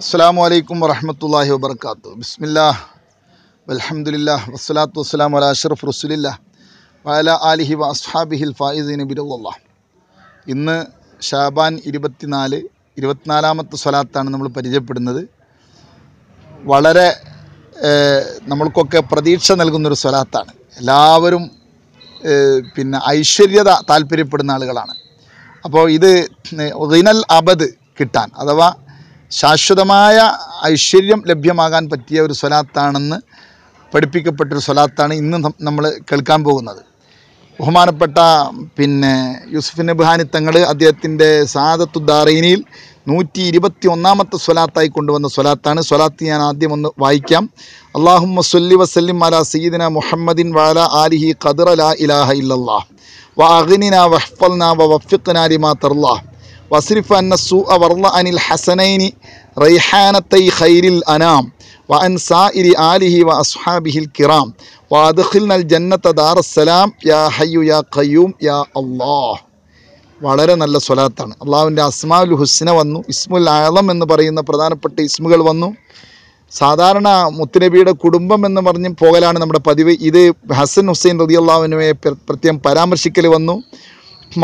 അസ്സാമു അലൈക്കും വറഹമത്തല്ലാഹി വബർക്കാത്തു ബിസ്മില്ലാ അലഹമുല്ല വസ്സലാത്തു വസ്സലാം അല അഷറഫ് റസുലില്ല വാല അലിഹി വ അസ്ഹാബിഹിൽ ഫായിസീൻ ബിരുള്ള ഇന്ന് ഷാബാൻ ഇരുപത്തിനാല് ഇരുപത്തിനാലാമത്തെ സ്വലാത്താണ് നമ്മൾ പരിചയപ്പെടുന്നത് വളരെ നമ്മൾക്കൊക്കെ പ്രതീക്ഷ നൽകുന്നൊരു സ്വലാത്താണ് എല്ലാവരും പിന്നെ ഐശ്വര്യത താല്പര്യപ്പെടുന്ന ആളുകളാണ് അപ്പോൾ ഇത് റിനൽ അബദ് കിട്ടാൻ അഥവാ ശാശ്വതമായ ഐശ്വര്യം ലഭ്യമാകാൻ പറ്റിയ ഒരു സ്വലാത്താണെന്ന് പഠിപ്പിക്കപ്പെട്ടൊരു സ്വലാത്താണ് ഇന്ന് നമ്മൾ കേൾക്കാൻ പോകുന്നത് ബഹുമാനപ്പെട്ട പിന്നെ യൂസുഫിൻ ബഹാനി തങ്ങൾ അദ്ദേഹത്തിൻ്റെ സാദത്തുദ്ദാറീനിയിൽ നൂറ്റി ഇരുപത്തി ഒന്നാമത്തെ സ്വലാത്തായി കൊണ്ടുവന്ന സ്വലാത്താണ് സ്വലാത്ത് ഞാൻ ആദ്യം ഒന്ന് വായിക്കാം അള്ളാഹുമ്മ സൊല്ലി വസല്ലിം അല സീദിന മുഹമ്മദിൻ വാല ആലിഹി ഖദർ അല ഇലാഹ ഇല്ലാ വ അഗ്നിന വഹ്ഫൽന വഫിഖ് വഫിഖ്ന ലിമാ തർലാഹ് വസ്രിഫ് അന്ന സു അനിൽ ഹസനൈനി റൈഹാനത്തൈ ഖൈരിൽ അനാം വ അൻ സാഇരി ആലിഹി വ അസ്ഹാബിഹിൽ കിറാം വ അദ്ഖിൽനൽ ജന്നത്ത ദാറസ്സലാം യാ ഹയ്യു യാ ഖയ്യൂം യാ അള്ളാഹ് വളരെ നല്ല സ്വലാത്താണ് അള്ളാഹുവിൻ്റെ അസ്മാഉൽ ഹുസ്ന വന്നു ഇസ്മുൽ ആലം എന്ന് പറയുന്ന പ്രധാനപ്പെട്ട ഇസ്മുകൾ വന്നു സാധാരണ മുത്തുനബിയുടെ കുടുംബം എന്ന് പറഞ്ഞ് പോകലാണ് നമ്മുടെ പതിവ് ഇത് ഹസൻ ഹുസൈൻ റതിയല്ലാവിനുമെ പ്രത്യേകം പരാമർശിക്കൽ വന്നു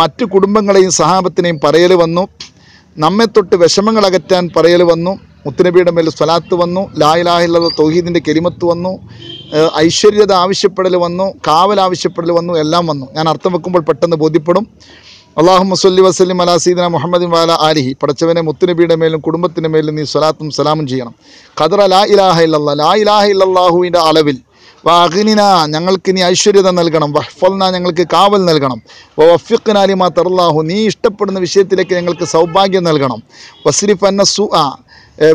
മറ്റ് കുടുംബങ്ങളെയും സഹാബത്തിനെയും പറയൽ വന്നു നമ്മെ തൊട്ട് വിഷമങ്ങൾ അകറ്റാൻ പറയൽ വന്നു മുത്തുനബിയുടെ മേൽ സ്വലാത്ത് വന്നു ലായിലാഹിലുള്ള തൗഹീദിൻ്റെ കെരിമത്ത് വന്നു ഐശ്വര്യത ആവശ്യപ്പെടൽ വന്നു കാവൽ ആവശ്യപ്പെടൽ വന്നു എല്ലാം വന്നു ഞാൻ അർത്ഥം വെക്കുമ്പോൾ പെട്ടെന്ന് ബോധ്യപ്പെടും അള്ളാഹു മുസ്ലി വസ്ലിം അലാ സീദന മുഹമ്മദ് വാല ആലിഹി പടച്ചവനെ മുത്തുനബിയുടെ മേലും കുടുംബത്തിൻ്റെ മേലും നീ സ്വലാത്തും സലാമും ചെയ്യണം ഖദർ ലാ ഇലാഹ ഇല്ലല്ല ലാ ഇലാഹ ഇല്ലാഹുവിൻ്റെ അളവിൽ വാഹിനിന ഞങ്ങൾക്ക് നീ ഐശ്വര്യത നൽകണം വഹ്ഫൽന ഞങ്ങൾക്ക് കാവൽ നൽകണം വഫിഖ്നാലിമാ തറല്ലാഹു നീ ഇഷ്ടപ്പെടുന്ന വിഷയത്തിലേക്ക് ഞങ്ങൾക്ക് സൗഭാഗ്യം നൽകണം വസ്രിഫ് അന്ന സു ആ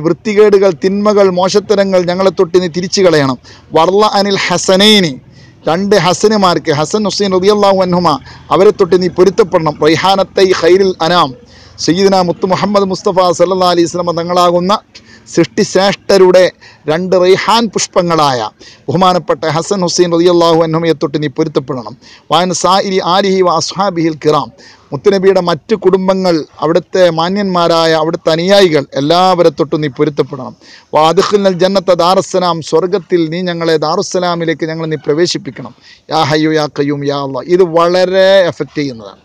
വൃത്തികേടുകൾ തിന്മകൾ മോശത്തരങ്ങൾ ഞങ്ങളെ തൊട്ട് നീ തിരിച്ചു കളയണം വർള അനിൽ ഹസനൈനി രണ്ട് ഹസനുമാർക്ക് ഹസൻ ഹുസൈൻ റബിയല്ലാഹു അൻഹുമ അവരെ തൊട്ട് നീ പൊരുത്തപ്പെടണം റൈഹാനത്തൈ ഖൈരിൽ അനാം സയ്യിദിന മുത്തു മുഹമ്മദ് മുസ്തഫ സല്ലാ അലൈഹി ഇസ്ലമ തങ്ങളാകുന്ന സൃഷ്ടിശ്രേഷ്ഠരുടെ രണ്ട് റൈഹാൻ പുഷ്പങ്ങളായ ബഹുമാനപ്പെട്ട ഹസൻ ഹുസൈൻ റതിയല്ലാഹു അന്നമയെ തൊട്ട് നീ പൊരുത്തപ്പെടണം വായന സാഇരി ആലിഹി വ അസ്ഹാബിഹിൽ കിറാം മുത്തുനബിയുടെ മറ്റ് കുടുംബങ്ങൾ അവിടുത്തെ മാന്യന്മാരായ അവിടുത്തെ അനുയായികൾ എല്ലാവരെ തൊട്ടും നീ പൊരുത്തപ്പെടണം വാദുഖിൽ ജന്നത്തെ ദാറുസ്സലാം സ്വർഗത്തിൽ നീ ഞങ്ങളെ ദാറുസ്സലാമിലേക്ക് ഞങ്ങളെ നീ പ്രവേശിപ്പിക്കണം യാ ഹയ്യു യാ കയ്യൂം യാ അള്ളാ ഇത് വളരെ എഫക്റ്റ് ചെയ്യുന്നതാണ്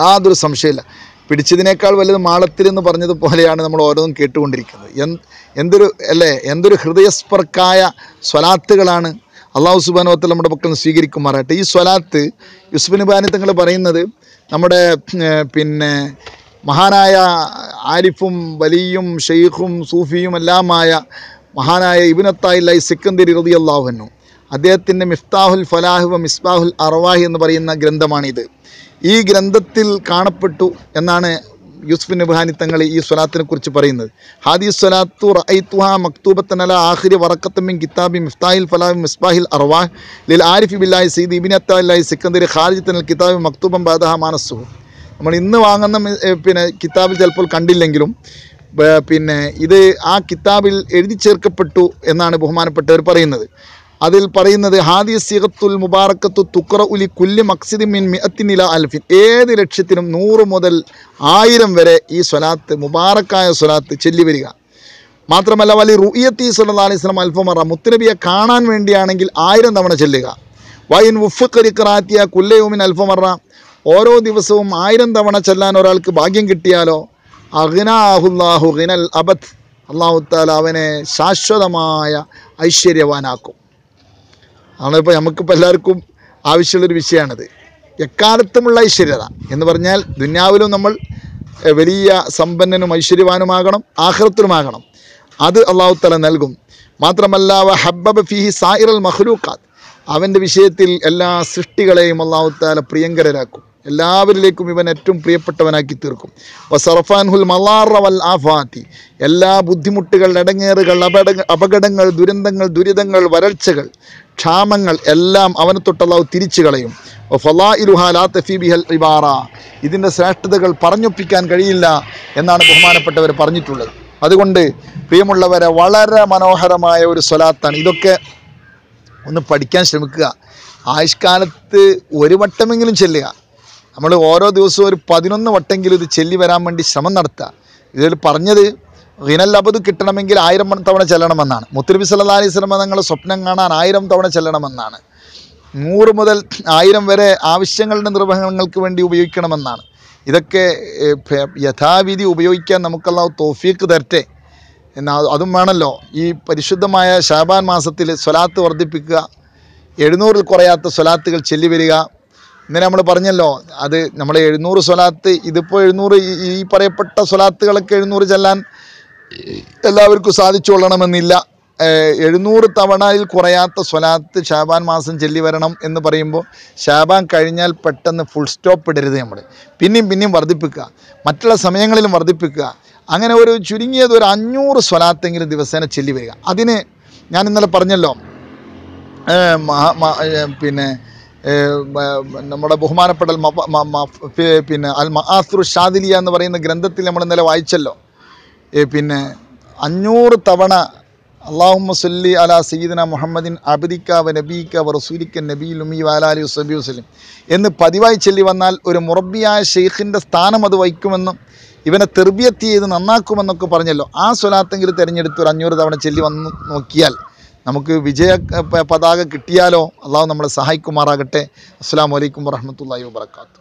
യാതൊരു സംശയമില്ല പിടിച്ചതിനേക്കാൾ വലുത് മാളത്തിൽ എന്ന് പറഞ്ഞതുപോലെയാണ് നമ്മൾ ഓരോന്നും കേട്ടുകൊണ്ടിരിക്കുന്നത് എന്തൊരു അല്ലേ എന്തൊരു ഹൃദയസ്പർക്കായ സ്വലാത്തുകളാണ് അള്ളാഹു സുബാനുവത്തിൽ നമ്മുടെ പക്കൽ നിന്ന് സ്വീകരിക്കുമാറാട്ടെ ഈ സ്വലാത്ത് യുസുഫിന് ബാനി തങ്ങൾ പറയുന്നത് നമ്മുടെ പിന്നെ മഹാനായ ആരിഫും വലിയും ഷെയ്ഖും സൂഫിയും എല്ലാമായ മഹാനായ ഇബിനത്തായി സിക്കന്തിരി റതി അള്ളാഹുനു അദ്ദേഹത്തിൻ്റെ മിഫ്താഹുൽ ഫലാഹു മിസ്ബാഹുൽ അർവാഹി എന്ന് പറയുന്ന ഗ്രന്ഥമാണിത് ഈ ഗ്രന്ഥത്തിൽ കാണപ്പെട്ടു എന്നാണ് യൂസുഫിൻ നബ്ഹാനി തങ്ങൾ ഈ സ്വലാത്തിനെ കുറിച്ച് പറയുന്നത് ഹാദി സ്വലാത്തു റൈത്തുഹ മക്തൂബത്തൻ അല ആഹിരി വറക്കത്തമ്മിൻ കിതാബി മിഫ്താഹിൽ ഫലാബി മിസ്ബാഹിൽ അറവാഹ് ലിൽ ആരിഫി ബില്ലാഹി സീദ് ഇബിൻ അത്താഹി സിക്കന്ദരി ഖാലിജ് തനൽ കിതാബി മക്തൂബം ബാദഹ മാനസ്സുഹു നമ്മൾ ഇന്ന് വാങ്ങുന്ന പിന്നെ കിതാബിൽ ചിലപ്പോൾ കണ്ടില്ലെങ്കിലും പിന്നെ ഇത് ആ കിതാബിൽ എഴുതി ചേർക്കപ്പെട്ടു എന്നാണ് ബഹുമാനപ്പെട്ടവർ പറയുന്നത് അതിൽ പറയുന്നത് ഹാദി സിഹത്തുൽ മുബാറക്കത്തു തുക്ര ഉലി കുല്ലി മിൻ മക്സിദിമിൻ നില അൽഫിൻ ഏത് ലക്ഷ്യത്തിനും നൂറ് മുതൽ ആയിരം വരെ ഈ സ്വലാത്ത് മുബാറക്കായ സ്വലാത്ത് ചെല്ലി വരിക മാത്രമല്ല വലി റുയത്തി സല്ലാ അലൈഹി സ്വലം അൽഫമറ മുത്തനബിയെ കാണാൻ വേണ്ടിയാണെങ്കിൽ ആയിരം തവണ ചെല്ലുക വൈൻ ഉഫുക്കരിക്കറാത്തിയ കുല്ലയോമിൻ അൽഫമറ ഓരോ ദിവസവും ആയിരം തവണ ചെല്ലാൻ ഒരാൾക്ക് ഭാഗ്യം കിട്ടിയാലോ അഗ്നാഹുല്ലാഹു ഗിനൽ അബദ് അള്ളാഹുത്താല അവനെ ശാശ്വതമായ ഐശ്വര്യവാനാക്കും അതാണ് ഇപ്പോൾ നമുക്കിപ്പോൾ എല്ലാവർക്കും ആവശ്യമുള്ളൊരു വിഷയമാണത് എക്കാലത്തുമുള്ള ഐശ്വര്യത എന്ന് പറഞ്ഞാൽ ദുന്യാവിലും നമ്മൾ വലിയ സമ്പന്നനും ഐശ്വര്യവാനുമാകണം ആഹൃത്തിനുമാകണം അത് അള്ളാഹു തല നൽകും മാത്രമല്ല വ ഹബ്ബബ് ഫിഹി സായിറൽ മഹ്ലൂക്കാത്ത് അവൻ്റെ വിഷയത്തിൽ എല്ലാ സൃഷ്ടികളെയും അള്ളാഹു താല പ്രിയങ്കരരാക്കും എല്ലാവരിലേക്കും ഇവൻ ഏറ്റവും പ്രിയപ്പെട്ടവനാക്കി തീർക്കും വസറഫാൻഹുൽ മലാറവൽ ആഫാത്തി എല്ലാ ബുദ്ധിമുട്ടുകൾ ഇടങ്ങേറുകൾ അപകടങ്ങൾ ദുരന്തങ്ങൾ ദുരിതങ്ങൾ വരൾച്ചകൾ ക്ഷാമങ്ങൾ എല്ലാം അവന് തൊട്ടുള്ള തിരിച്ചു കളയും ഫലാ ഇലുഹ ലാ തഫി ഇബാറ ഇതിൻ്റെ ശ്രേഷ്ഠതകൾ പറഞ്ഞൊപ്പിക്കാൻ കഴിയില്ല എന്നാണ് ബഹുമാനപ്പെട്ടവർ പറഞ്ഞിട്ടുള്ളത് അതുകൊണ്ട് പ്രിയമുള്ളവരെ വളരെ മനോഹരമായ ഒരു സ്വലാത്താണ് ഇതൊക്കെ ഒന്ന് പഠിക്കാൻ ശ്രമിക്കുക ആയുഷ്കാലത്ത് ഒരു വട്ടമെങ്കിലും ചെല്ലുക നമ്മൾ ഓരോ ദിവസവും ഒരു പതിനൊന്ന് വട്ടമെങ്കിലും ഇത് ചെല്ലി വരാൻ വേണ്ടി ശ്രമം നടത്തുക ഇതിൽ പറഞ്ഞത് ഹിനൽ അബദ് കിട്ടണമെങ്കിൽ ആയിരം തവണ ചെല്ലണമെന്നാണ് മുത്തുനബി സല്ലാ അലൈഹി സ്വലമ തങ്ങൾ സ്വപ്നം കാണാൻ ആയിരം തവണ ചെല്ലണമെന്നാണ് നൂറ് മുതൽ ആയിരം വരെ ആവശ്യങ്ങളുടെ നിർവഹണങ്ങൾക്ക് വേണ്ടി ഉപയോഗിക്കണമെന്നാണ് ഇതൊക്കെ യഥാവിധി ഉപയോഗിക്കാൻ നമുക്കല്ലാതെ തോഫീക്ക് തരട്ടെ അതും വേണമല്ലോ ഈ പരിശുദ്ധമായ ഷാബാൻ മാസത്തിൽ സ്വലാത്ത് വർദ്ധിപ്പിക്കുക എഴുന്നൂറിൽ കുറയാത്ത സ്വലാത്തുകൾ ചെല്ലി വരിക ഇന്നലെ നമ്മൾ പറഞ്ഞല്ലോ അത് നമ്മൾ എഴുന്നൂറ് സ്വലാത്ത് ഇതിപ്പോൾ എഴുന്നൂറ് ഈ പറയപ്പെട്ട സ്വലാത്തുകളൊക്കെ എഴുന്നൂറ് ചെല്ലാൻ എല്ലാവർക്കും സാധിച്ചുകൊള്ളണമെന്നില്ല എഴുന്നൂറ് തവണയിൽ കുറയാത്ത സ്വലാത്ത് ഷാബാൻ മാസം ചെല്ലി വരണം എന്ന് പറയുമ്പോൾ ഷാബാൻ കഴിഞ്ഞാൽ പെട്ടെന്ന് ഫുൾ സ്റ്റോപ്പ് ഇടരുത് നമ്മൾ പിന്നെയും പിന്നെയും വർദ്ധിപ്പിക്കുക മറ്റുള്ള സമയങ്ങളിലും വർദ്ധിപ്പിക്കുക അങ്ങനെ ഒരു ചുരുങ്ങിയത് ഒരു അഞ്ഞൂറ് സ്വലാത്തെങ്കിലും ദിവസേന ചെല്ലി വരിക അതിന് ഞാൻ ഇന്നലെ പറഞ്ഞല്ലോ പിന്നെ നമ്മുടെ ബഹുമാനപ്പെട്ട പിന്നെ അൽ മഹാസുർ ഷാദിലിയ എന്ന് പറയുന്ന ഗ്രന്ഥത്തിൽ നമ്മൾ ഇന്നലെ വായിച്ചല്ലോ പിന്നെ അഞ്ഞൂറ് തവണ അള്ളാഹു മുസല്ലി അല സീദന മുഹമ്മദിൻ അബിദിക്ക വ നബീക്ക വ റസൂലിക്ക നബി ലുമി വാലാലി വസബി വസ്ലിം എന്ന് പതിവായി ചൊല്ലി വന്നാൽ ഒരു മുറബിയായ ഷെയ്ഖിൻ്റെ സ്ഥാനം അത് വഹിക്കുമെന്നും ഇവനെ തെർബിയത്ത് ചെയ്ത് നന്നാക്കുമെന്നൊക്കെ പറഞ്ഞല്ലോ ആ സ്വലാത്തെങ്കിലും തിരഞ്ഞെടുത്ത് ഒരു അഞ്ഞൂറ് തവണ ചൊല്ലി വന്ന് നോക്കിയാൽ നമുക്ക് വിജയ പതാക കിട്ടിയാലോ അള്ളാഹു നമ്മളെ സഹായിക്കുമാറാകട്ടെ അസ്സാം വലൈക്കും വാഹമത്തല്ലാ വാത്തു